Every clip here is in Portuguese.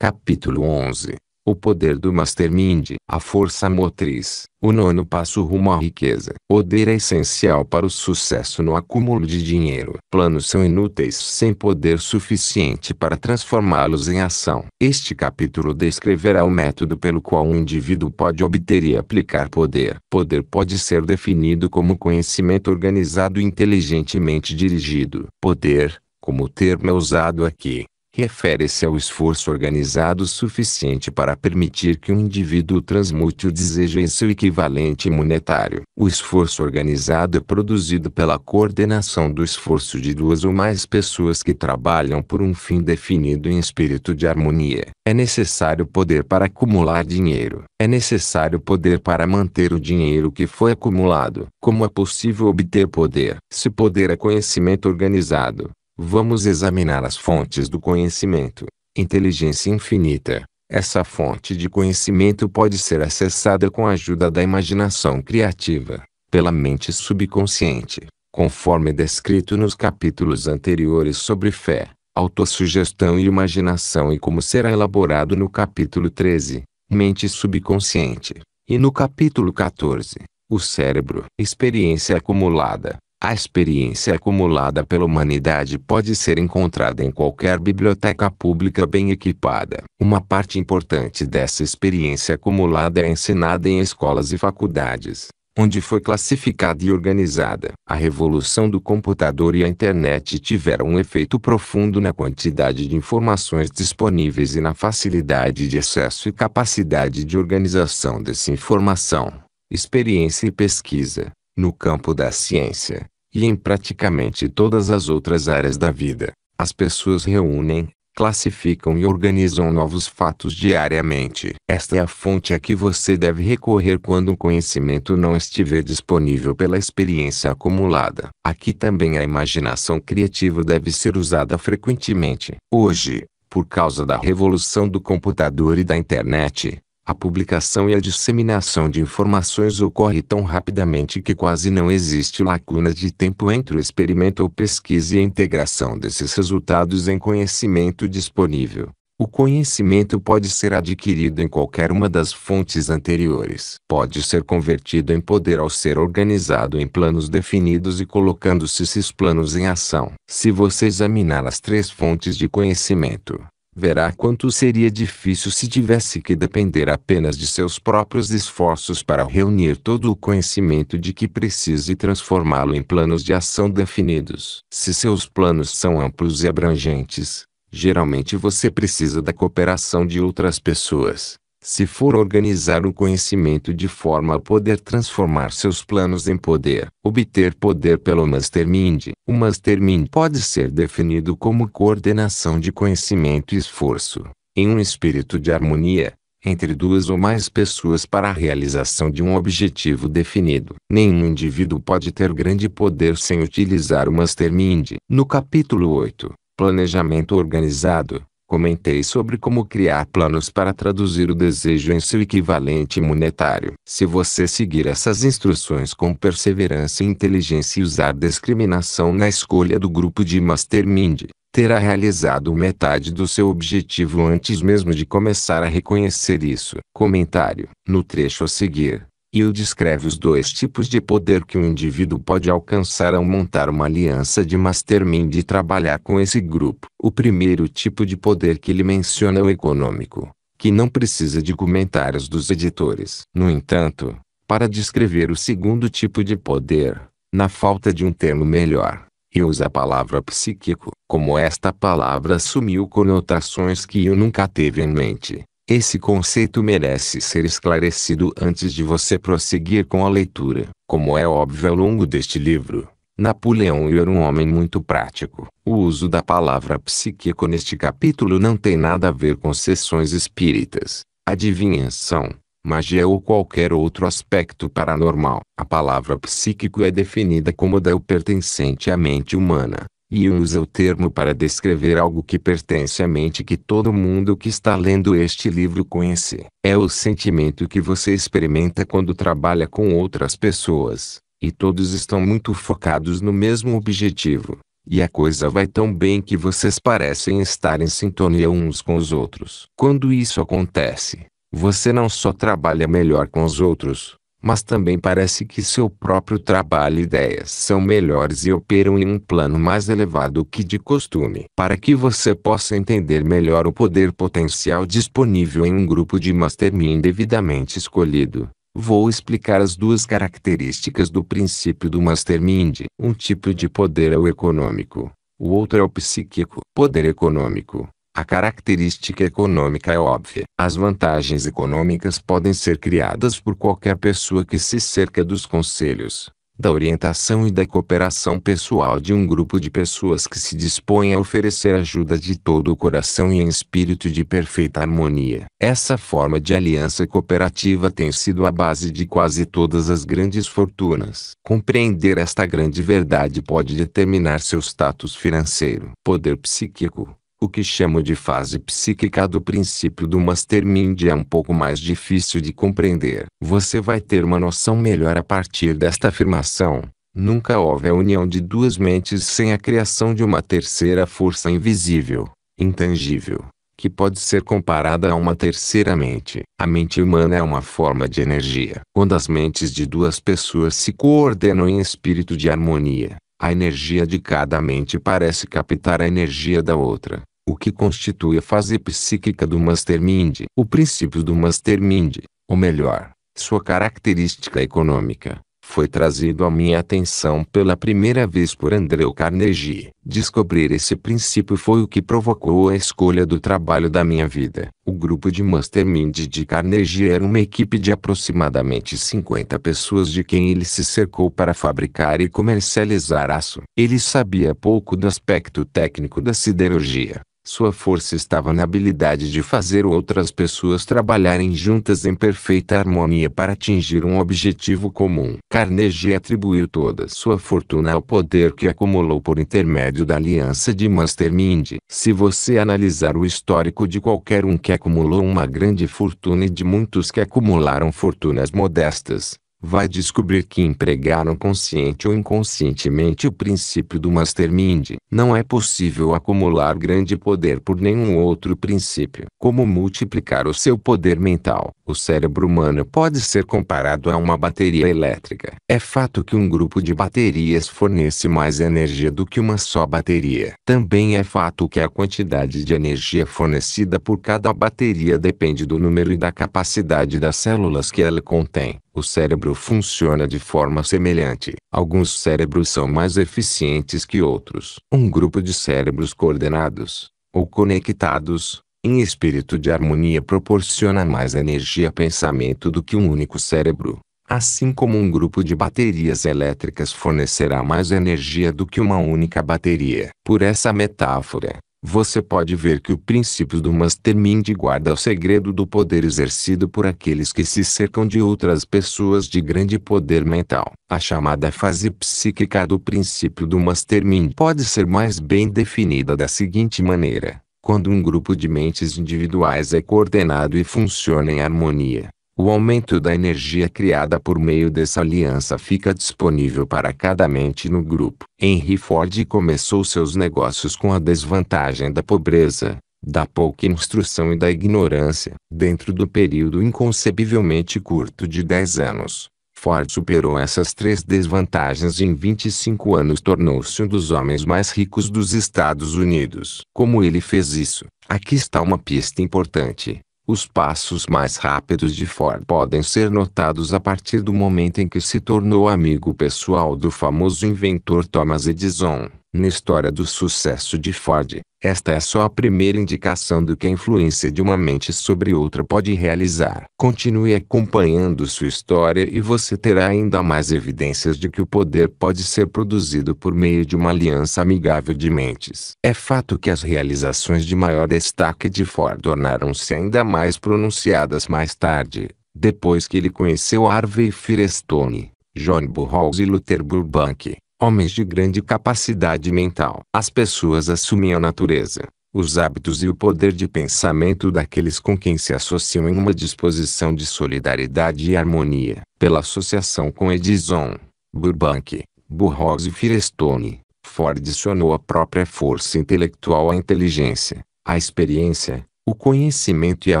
Capítulo 11 O poder do mastermind, a força motriz, o nono passo rumo à riqueza. Poder é essencial para o sucesso no acúmulo de dinheiro. Planos são inúteis sem poder suficiente para transformá-los em ação. Este capítulo descreverá o método pelo qual um indivíduo pode obter e aplicar poder. Poder pode ser definido como conhecimento organizado e inteligentemente dirigido. Poder, como o termo é usado aqui, refere-se ao esforço organizado suficiente para permitir que um indivíduo transmute o desejo em seu equivalente monetário. O esforço organizado é produzido pela coordenação do esforço de duas ou mais pessoas que trabalham por um fim definido em espírito de harmonia. É necessário poder para acumular dinheiro. É necessário poder para manter o dinheiro que foi acumulado. Como é possível obter poder? Se poder é conhecimento organizado, Vamos examinar as fontes do conhecimento. Inteligência infinita. Essa fonte de conhecimento pode ser acessada com a ajuda da imaginação criativa, pela mente subconsciente, conforme descrito nos capítulos anteriores sobre fé, autossugestão e imaginação e como será elaborado no capítulo 13, mente subconsciente, e no capítulo 14, o cérebro, experiência acumulada. A experiência acumulada pela humanidade pode ser encontrada em qualquer biblioteca pública bem equipada. Uma parte importante dessa experiência acumulada é ensinada em escolas e faculdades, onde foi classificada e organizada. A revolução do computador e a internet tiveram um efeito profundo na quantidade de informações disponíveis e na facilidade de acesso e capacidade de organização dessa informação experiência e pesquisa no campo da ciência, e em praticamente todas as outras áreas da vida, as pessoas reúnem, classificam e organizam novos fatos diariamente. Esta é a fonte a que você deve recorrer quando o conhecimento não estiver disponível pela experiência acumulada. Aqui também a imaginação criativa deve ser usada frequentemente. Hoje, por causa da revolução do computador e da internet, a publicação e a disseminação de informações ocorre tão rapidamente que quase não existe lacuna de tempo entre o experimento ou pesquisa e a integração desses resultados em conhecimento disponível. O conhecimento pode ser adquirido em qualquer uma das fontes anteriores. Pode ser convertido em poder ao ser organizado em planos definidos e colocando-se esses planos em ação. Se você examinar as três fontes de conhecimento, verá quanto seria difícil se tivesse que depender apenas de seus próprios esforços para reunir todo o conhecimento de que precisa e transformá-lo em planos de ação definidos. Se seus planos são amplos e abrangentes, geralmente você precisa da cooperação de outras pessoas se for organizar o conhecimento de forma a poder transformar seus planos em poder, obter poder pelo mastermind. O mastermind pode ser definido como coordenação de conhecimento e esforço, em um espírito de harmonia, entre duas ou mais pessoas para a realização de um objetivo definido. Nenhum indivíduo pode ter grande poder sem utilizar o mastermind. No capítulo 8, Planejamento Organizado, Comentei sobre como criar planos para traduzir o desejo em seu equivalente monetário. Se você seguir essas instruções com perseverança e inteligência e usar discriminação na escolha do grupo de mastermind, terá realizado metade do seu objetivo antes mesmo de começar a reconhecer isso. Comentário: No trecho a seguir, o descreve os dois tipos de poder que um indivíduo pode alcançar ao montar uma aliança de mastermind e trabalhar com esse grupo. O primeiro tipo de poder que ele menciona é o econômico, que não precisa de comentários dos editores. No entanto, para descrever o segundo tipo de poder, na falta de um termo melhor, Hill usa a palavra psíquico, como esta palavra assumiu conotações que eu nunca teve em mente. Esse conceito merece ser esclarecido antes de você prosseguir com a leitura. Como é óbvio ao longo deste livro, Napoleão era um homem muito prático. O uso da palavra psíquico neste capítulo não tem nada a ver com sessões espíritas, adivinhação, magia ou qualquer outro aspecto paranormal. A palavra psíquico é definida como del pertencente à mente humana, e usa o termo para descrever algo que pertence à mente que todo mundo que está lendo este livro conhece. É o sentimento que você experimenta quando trabalha com outras pessoas, e todos estão muito focados no mesmo objetivo. E a coisa vai tão bem que vocês parecem estar em sintonia uns com os outros. Quando isso acontece, você não só trabalha melhor com os outros, mas também parece que seu próprio trabalho e ideias são melhores e operam em um plano mais elevado que de costume. Para que você possa entender melhor o poder potencial disponível em um grupo de mastermind devidamente escolhido, vou explicar as duas características do princípio do mastermind. Um tipo de poder é o econômico, o outro é o psíquico. Poder econômico a característica econômica é óbvia. As vantagens econômicas podem ser criadas por qualquer pessoa que se cerca dos conselhos, da orientação e da cooperação pessoal de um grupo de pessoas que se dispõe a oferecer ajuda de todo o coração e em espírito de perfeita harmonia. Essa forma de aliança cooperativa tem sido a base de quase todas as grandes fortunas. Compreender esta grande verdade pode determinar seu status financeiro, poder psíquico, o que chamo de fase psíquica do princípio do mastermind é um pouco mais difícil de compreender. Você vai ter uma noção melhor a partir desta afirmação. Nunca houve a união de duas mentes sem a criação de uma terceira força invisível, intangível, que pode ser comparada a uma terceira mente. A mente humana é uma forma de energia. Quando as mentes de duas pessoas se coordenam em espírito de harmonia, a energia de cada mente parece captar a energia da outra, o que constitui a fase psíquica do mastermind, o princípio do mastermind, ou melhor, sua característica econômica foi trazido à minha atenção pela primeira vez por Andrew Carnegie. Descobrir esse princípio foi o que provocou a escolha do trabalho da minha vida. O grupo de Mastermind de Carnegie era uma equipe de aproximadamente 50 pessoas de quem ele se cercou para fabricar e comercializar aço. Ele sabia pouco do aspecto técnico da siderurgia, sua força estava na habilidade de fazer outras pessoas trabalharem juntas em perfeita harmonia para atingir um objetivo comum. Carnegie atribuiu toda sua fortuna ao poder que acumulou por intermédio da aliança de Mastermind. Se você analisar o histórico de qualquer um que acumulou uma grande fortuna e de muitos que acumularam fortunas modestas, vai descobrir que empregaram consciente ou inconscientemente o princípio do mastermind. Não é possível acumular grande poder por nenhum outro princípio. Como multiplicar o seu poder mental? O cérebro humano pode ser comparado a uma bateria elétrica. É fato que um grupo de baterias fornece mais energia do que uma só bateria. Também é fato que a quantidade de energia fornecida por cada bateria depende do número e da capacidade das células que ela contém. O cérebro funciona de forma semelhante. Alguns cérebros são mais eficientes que outros. Um grupo de cérebros coordenados, ou conectados, em espírito de harmonia proporciona mais energia pensamento do que um único cérebro. Assim como um grupo de baterias elétricas fornecerá mais energia do que uma única bateria. Por essa metáfora, você pode ver que o princípio do mastermind guarda o segredo do poder exercido por aqueles que se cercam de outras pessoas de grande poder mental. A chamada fase psíquica do princípio do mastermind pode ser mais bem definida da seguinte maneira. Quando um grupo de mentes individuais é coordenado e funciona em harmonia, o aumento da energia criada por meio dessa aliança fica disponível para cada mente no grupo. Henry Ford começou seus negócios com a desvantagem da pobreza, da pouca instrução e da ignorância. Dentro do período inconcebivelmente curto de 10 anos, Ford superou essas três desvantagens e em 25 anos tornou-se um dos homens mais ricos dos Estados Unidos. Como ele fez isso? Aqui está uma pista importante. Os passos mais rápidos de Ford podem ser notados a partir do momento em que se tornou amigo pessoal do famoso inventor Thomas Edison. Na história do sucesso de Ford, esta é só a primeira indicação do que a influência de uma mente sobre outra pode realizar. Continue acompanhando sua história e você terá ainda mais evidências de que o poder pode ser produzido por meio de uma aliança amigável de mentes. É fato que as realizações de maior destaque de Ford tornaram-se ainda mais pronunciadas mais tarde, depois que ele conheceu Harvey Firestone, John Burroughs e Luther Burbank homens de grande capacidade mental. As pessoas assumem a natureza, os hábitos e o poder de pensamento daqueles com quem se associam em uma disposição de solidariedade e harmonia. Pela associação com Edison, Burbank, Burroughs e Firestone, Ford adicionou a própria força intelectual à inteligência, à experiência, o conhecimento e a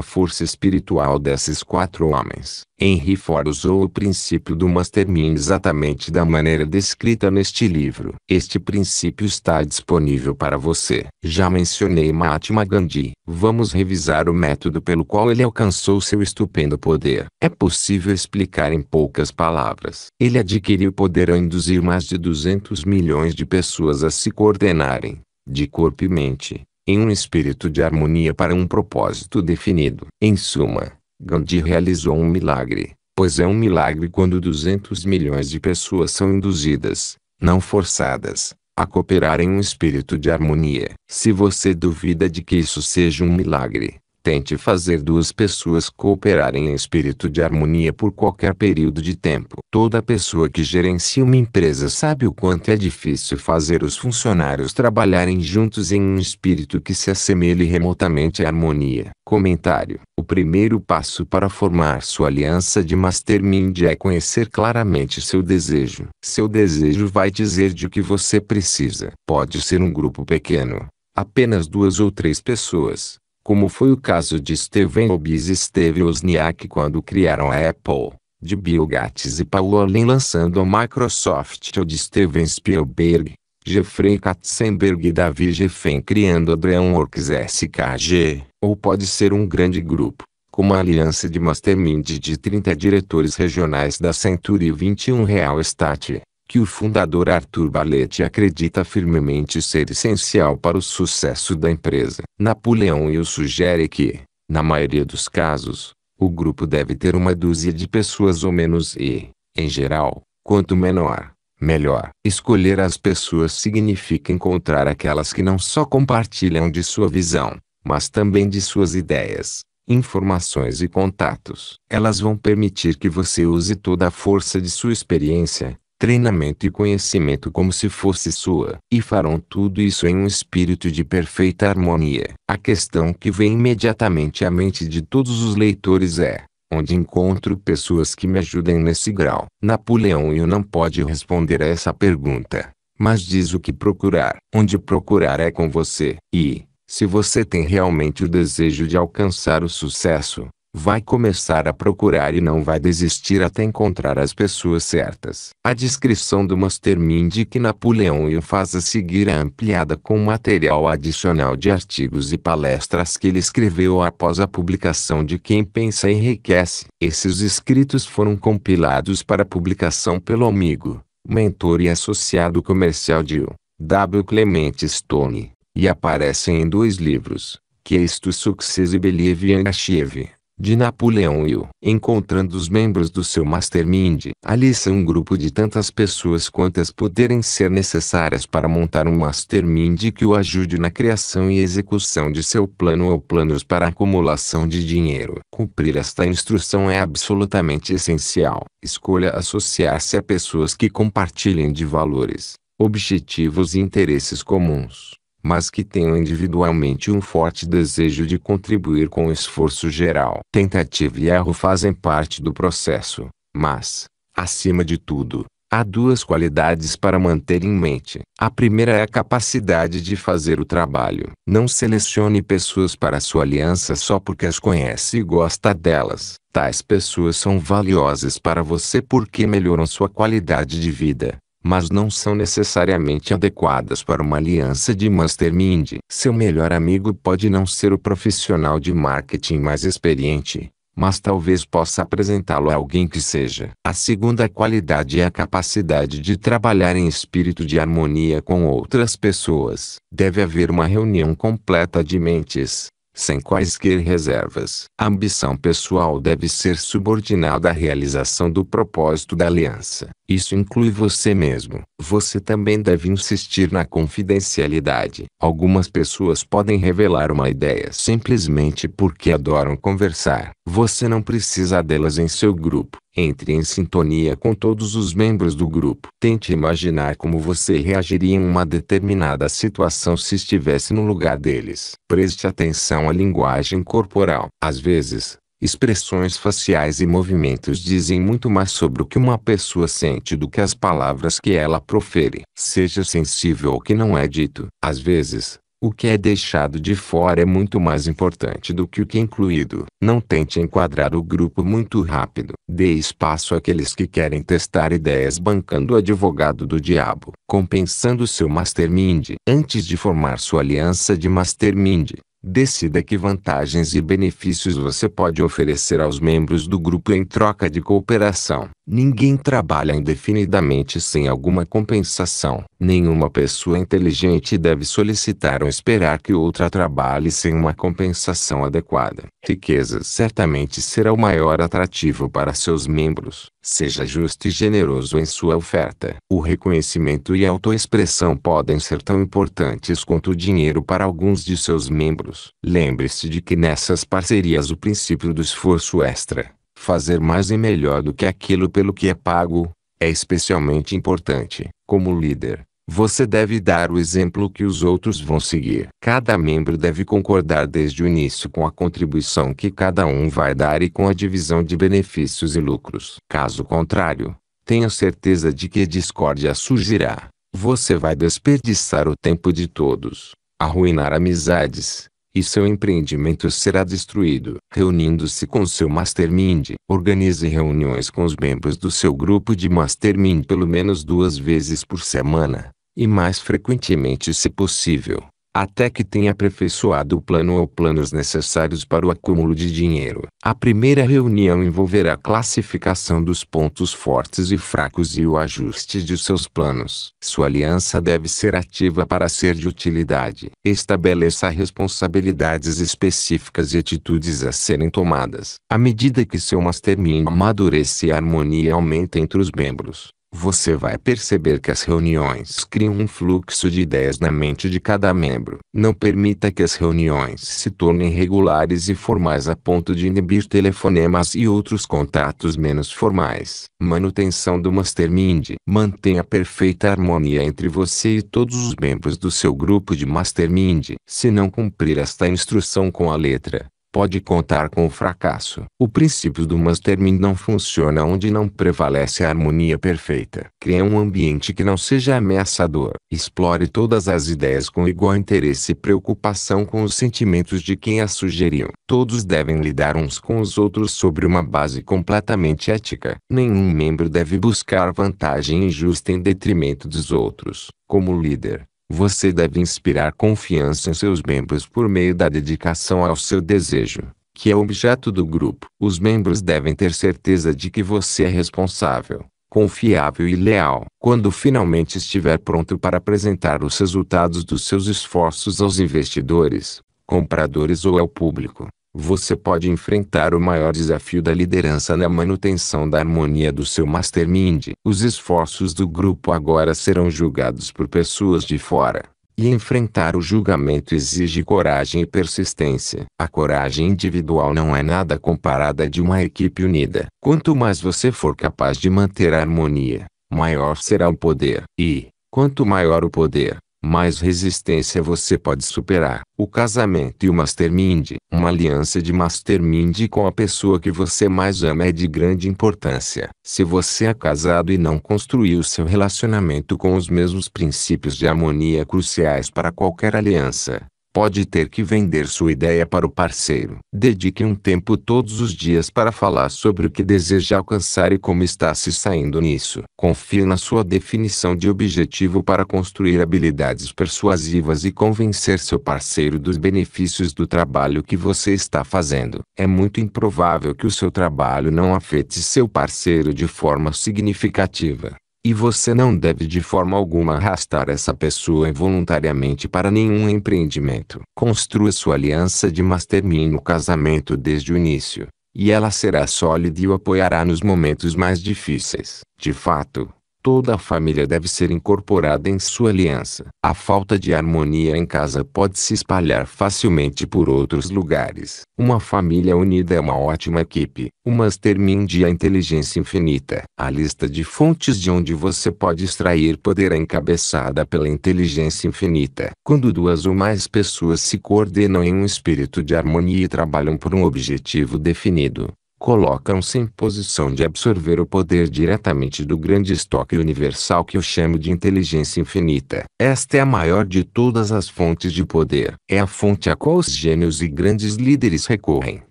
força espiritual desses quatro homens. Henry Ford usou o princípio do Mastermind exatamente da maneira descrita neste livro. Este princípio está disponível para você. Já mencionei Mahatma Gandhi. Vamos revisar o método pelo qual ele alcançou seu estupendo poder. É possível explicar em poucas palavras. Ele adquiriu poder ao induzir mais de 200 milhões de pessoas a se coordenarem, de corpo e mente em um espírito de harmonia para um propósito definido. Em suma, Gandhi realizou um milagre, pois é um milagre quando 200 milhões de pessoas são induzidas, não forçadas, a cooperar em um espírito de harmonia. Se você duvida de que isso seja um milagre, tente fazer duas pessoas cooperarem em espírito de harmonia por qualquer período de tempo. Toda pessoa que gerencia uma empresa sabe o quanto é difícil fazer os funcionários trabalharem juntos em um espírito que se assemelhe remotamente à harmonia. Comentário: O primeiro passo para formar sua aliança de mastermind é conhecer claramente seu desejo. Seu desejo vai dizer de que você precisa. Pode ser um grupo pequeno, apenas duas ou três pessoas, como foi o caso de Steven Jobs e Steve Wozniak quando criaram a Apple, de Bill Gates e Paul Allen lançando a Microsoft ou de Steven Spielberg, Jeffrey Katzenberg e David Geffen criando a DreamWorks SKG, ou pode ser um grande grupo, como a aliança de mastermind de 30 diretores regionais da Century 21 Real Estate, que o fundador Arthur Balletti acredita firmemente ser essencial para o sucesso da empresa. Napoleão Hill sugere que, na maioria dos casos, o grupo deve ter uma dúzia de pessoas ou menos e, em geral, quanto menor, melhor. Escolher as pessoas significa encontrar aquelas que não só compartilham de sua visão, mas também de suas ideias, informações e contatos. Elas vão permitir que você use toda a força de sua experiência, treinamento e conhecimento como se fosse sua, e farão tudo isso em um espírito de perfeita harmonia. A questão que vem imediatamente à mente de todos os leitores é: onde encontro pessoas que me ajudem nesse grau? Napoleão eu não pode responder a essa pergunta, mas diz o que procurar. Onde procurar é com você, e, se você tem realmente o desejo de alcançar o sucesso, vai começar a procurar e não vai desistir até encontrar as pessoas certas. A descrição do Mastermind que Napoleão o faz a seguir é ampliada com material adicional de artigos e palestras que ele escreveu após a publicação de Quem Pensa Enriquece. Esses escritos foram compilados para publicação pelo amigo, mentor e associado comercial de W. Clement Stone, e aparecem em dois livros, que é Isto Success e Believe and Achieve de Napoleão o Encontrando os membros do seu mastermind, ali são um grupo de tantas pessoas quantas poderem ser necessárias para montar um mastermind que o ajude na criação e execução de seu plano ou planos para acumulação de dinheiro. Cumprir esta instrução é absolutamente essencial. Escolha associar-se a pessoas que compartilhem de valores, objetivos e interesses comuns mas que tenham individualmente um forte desejo de contribuir com o esforço geral. Tentativa e erro fazem parte do processo, mas, acima de tudo, há duas qualidades para manter em mente. A primeira é a capacidade de fazer o trabalho. Não selecione pessoas para sua aliança só porque as conhece e gosta delas. Tais pessoas são valiosas para você porque melhoram sua qualidade de vida mas não são necessariamente adequadas para uma aliança de mastermind. Seu melhor amigo pode não ser o profissional de marketing mais experiente, mas talvez possa apresentá-lo a alguém que seja. A segunda qualidade é a capacidade de trabalhar em espírito de harmonia com outras pessoas. Deve haver uma reunião completa de mentes, sem quaisquer reservas. A ambição pessoal deve ser subordinada à realização do propósito da aliança. Isso inclui você mesmo. Você também deve insistir na confidencialidade. Algumas pessoas podem revelar uma ideia simplesmente porque adoram conversar. Você não precisa delas em seu grupo. Entre em sintonia com todos os membros do grupo. Tente imaginar como você reagiria em uma determinada situação se estivesse no lugar deles. Preste atenção à linguagem corporal. Às vezes, expressões faciais e movimentos dizem muito mais sobre o que uma pessoa sente do que as palavras que ela profere. Seja sensível ao que não é dito. Às vezes, o que é deixado de fora é muito mais importante do que o que é incluído. Não tente enquadrar o grupo muito rápido. Dê espaço àqueles que querem testar ideias bancando o advogado do diabo, compensando seu mastermind. Antes de formar sua aliança de mastermind, decida que vantagens e benefícios você pode oferecer aos membros do grupo em troca de cooperação. Ninguém trabalha indefinidamente sem alguma compensação. Nenhuma pessoa inteligente deve solicitar ou esperar que outra trabalhe sem uma compensação adequada. Riqueza certamente será o maior atrativo para seus membros. Seja justo e generoso em sua oferta. O reconhecimento e a autoexpressão podem ser tão importantes quanto o dinheiro para alguns de seus membros. Lembre-se de que nessas parcerias o princípio do esforço extra Fazer mais e melhor do que aquilo pelo que é pago, é especialmente importante. Como líder, você deve dar o exemplo que os outros vão seguir. Cada membro deve concordar desde o início com a contribuição que cada um vai dar e com a divisão de benefícios e lucros. Caso contrário, tenha certeza de que discórdia surgirá. Você vai desperdiçar o tempo de todos, arruinar amizades, e seu empreendimento será destruído. Reunindo-se com seu mastermind, organize reuniões com os membros do seu grupo de mastermind pelo menos duas vezes por semana, e mais frequentemente se possível até que tenha aperfeiçoado o plano ou planos necessários para o acúmulo de dinheiro. A primeira reunião envolverá a classificação dos pontos fortes e fracos e o ajuste de seus planos. Sua aliança deve ser ativa para ser de utilidade. Estabeleça responsabilidades específicas e atitudes a serem tomadas. À medida que seu mastermind amadurece a harmonia aumenta entre os membros, você vai perceber que as reuniões criam um fluxo de ideias na mente de cada membro. Não permita que as reuniões se tornem regulares e formais a ponto de inibir telefonemas e outros contatos menos formais. Manutenção do Mastermind. Mantenha perfeita harmonia entre você e todos os membros do seu grupo de Mastermind. Se não cumprir esta instrução com a letra, pode contar com o fracasso. O princípio do mastermind não funciona onde não prevalece a harmonia perfeita. Crie um ambiente que não seja ameaçador. Explore todas as ideias com igual interesse e preocupação com os sentimentos de quem as sugeriu. Todos devem lidar uns com os outros sobre uma base completamente ética. Nenhum membro deve buscar vantagem injusta em detrimento dos outros. Como líder, você deve inspirar confiança em seus membros por meio da dedicação ao seu desejo, que é objeto do grupo. Os membros devem ter certeza de que você é responsável, confiável e leal. Quando finalmente estiver pronto para apresentar os resultados dos seus esforços aos investidores, compradores ou ao público, você pode enfrentar o maior desafio da liderança na manutenção da harmonia do seu mastermind. Os esforços do grupo agora serão julgados por pessoas de fora. E enfrentar o julgamento exige coragem e persistência. A coragem individual não é nada comparada de uma equipe unida. Quanto mais você for capaz de manter a harmonia, maior será o poder. E, quanto maior o poder, mais resistência você pode superar. O casamento e o mastermind, uma aliança de mastermind com a pessoa que você mais ama é de grande importância. Se você é casado e não construiu seu relacionamento com os mesmos princípios de harmonia cruciais para qualquer aliança, Pode ter que vender sua ideia para o parceiro. Dedique um tempo todos os dias para falar sobre o que deseja alcançar e como está se saindo nisso. Confie na sua definição de objetivo para construir habilidades persuasivas e convencer seu parceiro dos benefícios do trabalho que você está fazendo. É muito improvável que o seu trabalho não afete seu parceiro de forma significativa. E você não deve de forma alguma arrastar essa pessoa involuntariamente para nenhum empreendimento. Construa sua aliança de mastermind no casamento desde o início, e ela será sólida e o apoiará nos momentos mais difíceis. De fato, Toda a família deve ser incorporada em sua aliança. A falta de harmonia em casa pode se espalhar facilmente por outros lugares. Uma família unida é uma ótima equipe. Uma termine de a inteligência infinita. A lista de fontes de onde você pode extrair poder é encabeçada pela inteligência infinita. Quando duas ou mais pessoas se coordenam em um espírito de harmonia e trabalham por um objetivo definido, colocam-se em posição de absorver o poder diretamente do grande estoque universal que eu chamo de inteligência infinita. Esta é a maior de todas as fontes de poder. É a fonte a qual os gênios e grandes líderes recorrem,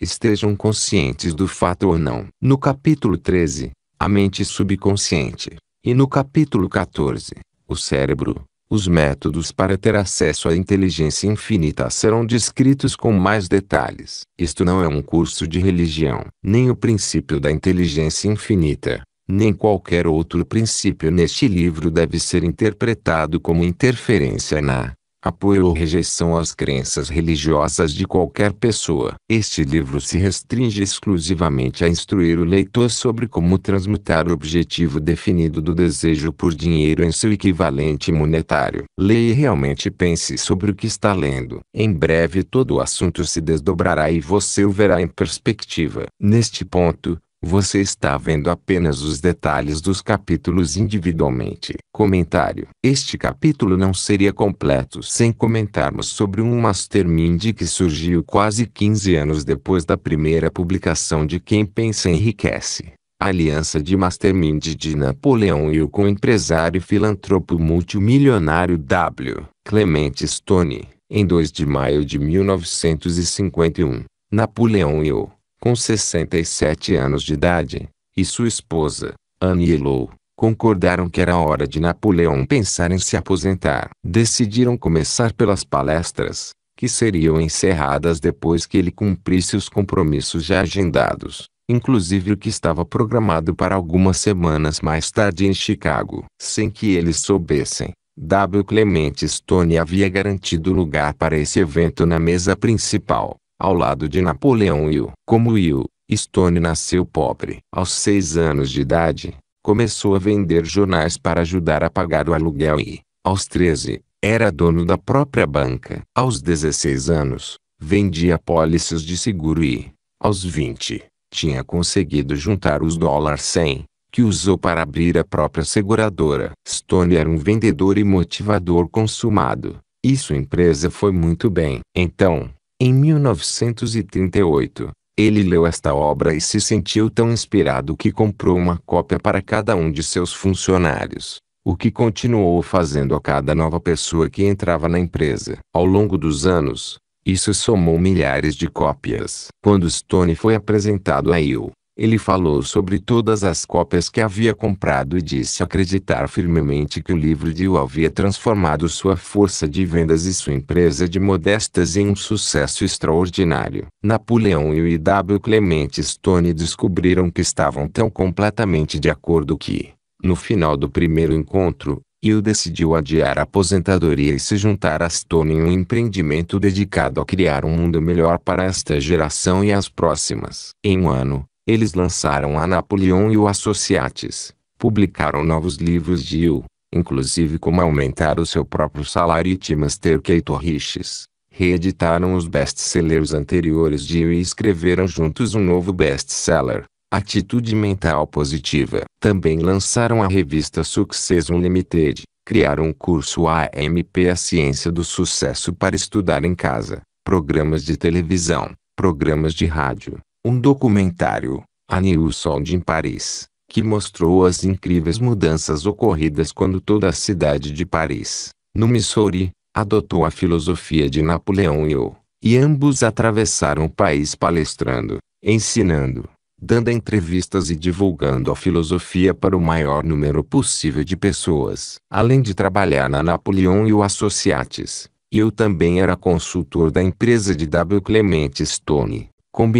estejam conscientes do fato ou não. No capítulo 13, a mente subconsciente, e no capítulo 14, o cérebro, os métodos para ter acesso à inteligência infinita serão descritos com mais detalhes. Isto não é um curso de religião, nem o princípio da inteligência infinita, nem qualquer outro princípio neste livro deve ser interpretado como interferência na apoio ou rejeição às crenças religiosas de qualquer pessoa. Este livro se restringe exclusivamente a instruir o leitor sobre como transmutar o objetivo definido do desejo por dinheiro em seu equivalente monetário. Leia e realmente pense sobre o que está lendo. Em breve todo o assunto se desdobrará e você o verá em perspectiva. Neste ponto, você está vendo apenas os detalhes dos capítulos individualmente. Comentário: Este capítulo não seria completo sem comentarmos sobre um mastermind que surgiu quase 15 anos depois da primeira publicação de Quem Pensa Enriquece. A aliança de mastermind de Napoleão Hill com o empresário e filantropo multimilionário W. Clemente Stone, em 2 de maio de 1951. Napoleão Hill com 67 anos de idade, e sua esposa, Anne Lou concordaram que era hora de Napoleão pensar em se aposentar. Decidiram começar pelas palestras, que seriam encerradas depois que ele cumprisse os compromissos já agendados, inclusive o que estava programado para algumas semanas mais tarde em Chicago. Sem que eles soubessem, W. Clement Stone havia garantido lugar para esse evento na mesa principal ao lado de Napoleão Hill. Como Hill, Stone nasceu pobre. Aos seis anos de idade, começou a vender jornais para ajudar a pagar o aluguel e, aos 13, era dono da própria banca. Aos 16 anos, vendia pólices de seguro e, aos 20, tinha conseguido juntar os dólares 100 que usou para abrir a própria seguradora. Stone era um vendedor e motivador consumado, e sua empresa foi muito bem. Então, em 1938, ele leu esta obra e se sentiu tão inspirado que comprou uma cópia para cada um de seus funcionários, o que continuou fazendo a cada nova pessoa que entrava na empresa. Ao longo dos anos, isso somou milhares de cópias. Quando Stone foi apresentado a Hill, ele falou sobre todas as cópias que havia comprado e disse acreditar firmemente que o livro de O havia transformado sua força de vendas e sua empresa de modestas em um sucesso extraordinário. Napoleão e o I.W. Clement Stone descobriram que estavam tão completamente de acordo que, no final do primeiro encontro, Hill decidiu adiar a aposentadoria e se juntar a Stone em um empreendimento dedicado a criar um mundo melhor para esta geração e as próximas. Em um ano, eles lançaram a Napoleon e o Associates, publicaram novos livros de Yu, inclusive como aumentar o seu próprio salário e Timaster Keito Riches. Reeditaram os best-sellers anteriores de Yu e escreveram juntos um novo best-seller, Atitude Mental Positiva. Também lançaram a revista Success Unlimited, criaram um curso AMP A Ciência do Sucesso para estudar em casa, programas de televisão, programas de rádio, um documentário, A New Sound em Paris, que mostrou as incríveis mudanças ocorridas quando toda a cidade de Paris, no Missouri, adotou a filosofia de Napoleão e o, e ambos atravessaram o país palestrando, ensinando, dando entrevistas e divulgando a filosofia para o maior número possível de pessoas. Além de trabalhar na Napoleão e o Associates, eu também era consultor da empresa de W. Clement Stone,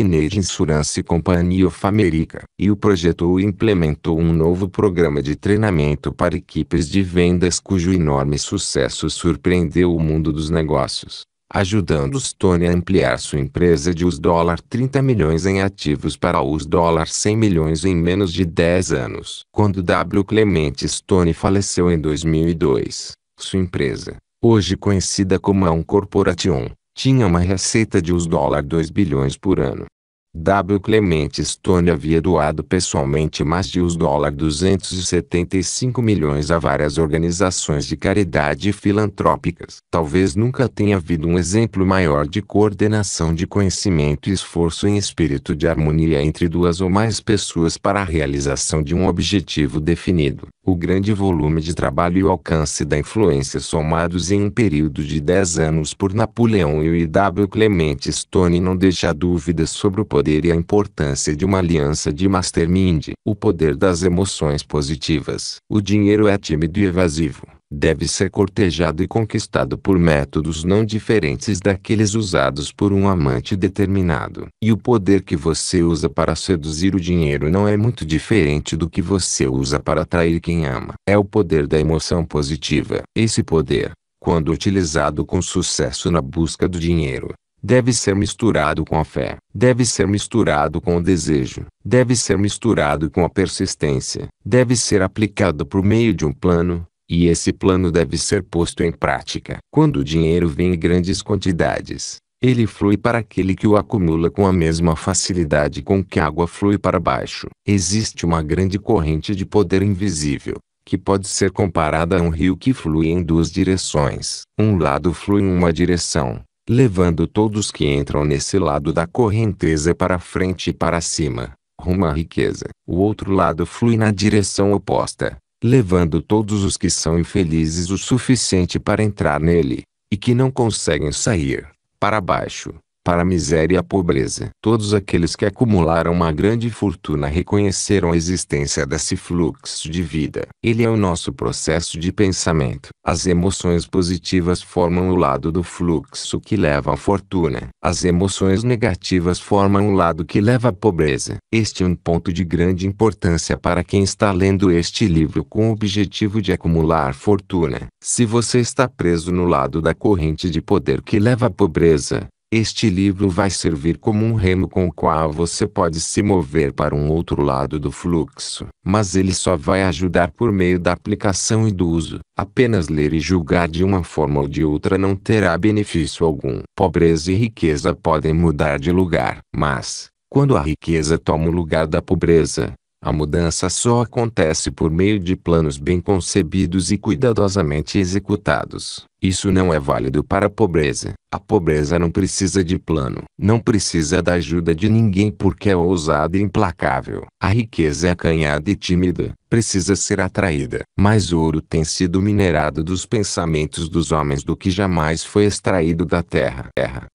de Insurance Company of America, e o projetou e implementou um novo programa de treinamento para equipes de vendas cujo enorme sucesso surpreendeu o mundo dos negócios, ajudando Stone a ampliar sua empresa de US$ 30 milhões em ativos para US$ 100 milhões em menos de 10 anos. Quando W. Clement Stone faleceu em 2002, sua empresa, hoje conhecida como Aon Corporation, tinha uma receita de US$ 2 bilhões por ano. W. Clemente Stone havia doado pessoalmente mais de US 275 milhões a várias organizações de caridade filantrópicas. Talvez nunca tenha havido um exemplo maior de coordenação de conhecimento e esforço em espírito de harmonia entre duas ou mais pessoas para a realização de um objetivo definido. O grande volume de trabalho e o alcance da influência somados em um período de 10 anos por Napoleão e W. Clemente Stone não deixa dúvidas sobre o poder poder e a importância de uma aliança de mastermind. O poder das emoções positivas. O dinheiro é tímido e evasivo. Deve ser cortejado e conquistado por métodos não diferentes daqueles usados por um amante determinado. E o poder que você usa para seduzir o dinheiro não é muito diferente do que você usa para atrair quem ama. É o poder da emoção positiva. Esse poder, quando utilizado com sucesso na busca do dinheiro, deve ser misturado com a fé, deve ser misturado com o desejo, deve ser misturado com a persistência, deve ser aplicado por meio de um plano, e esse plano deve ser posto em prática. Quando o dinheiro vem em grandes quantidades, ele flui para aquele que o acumula com a mesma facilidade com que a água flui para baixo. Existe uma grande corrente de poder invisível, que pode ser comparada a um rio que flui em duas direções. Um lado flui em uma direção, levando todos que entram nesse lado da correnteza para frente e para cima, rumo à riqueza. O outro lado flui na direção oposta, levando todos os que são infelizes o suficiente para entrar nele, e que não conseguem sair, para baixo para a miséria e a pobreza. Todos aqueles que acumularam uma grande fortuna reconheceram a existência desse fluxo de vida. Ele é o nosso processo de pensamento. As emoções positivas formam o lado do fluxo que leva à fortuna. As emoções negativas formam o lado que leva à pobreza. Este é um ponto de grande importância para quem está lendo este livro com o objetivo de acumular fortuna. Se você está preso no lado da corrente de poder que leva à pobreza, este livro vai servir como um remo com o qual você pode se mover para um outro lado do fluxo, mas ele só vai ajudar por meio da aplicação e do uso. Apenas ler e julgar de uma forma ou de outra não terá benefício algum. Pobreza e riqueza podem mudar de lugar, mas, quando a riqueza toma o lugar da pobreza, a mudança só acontece por meio de planos bem concebidos e cuidadosamente executados. Isso não é válido para a pobreza. A pobreza não precisa de plano, não precisa da ajuda de ninguém porque é ousada e implacável. A riqueza é acanhada e tímida, precisa ser atraída. Mais ouro tem sido minerado dos pensamentos dos homens do que jamais foi extraído da terra.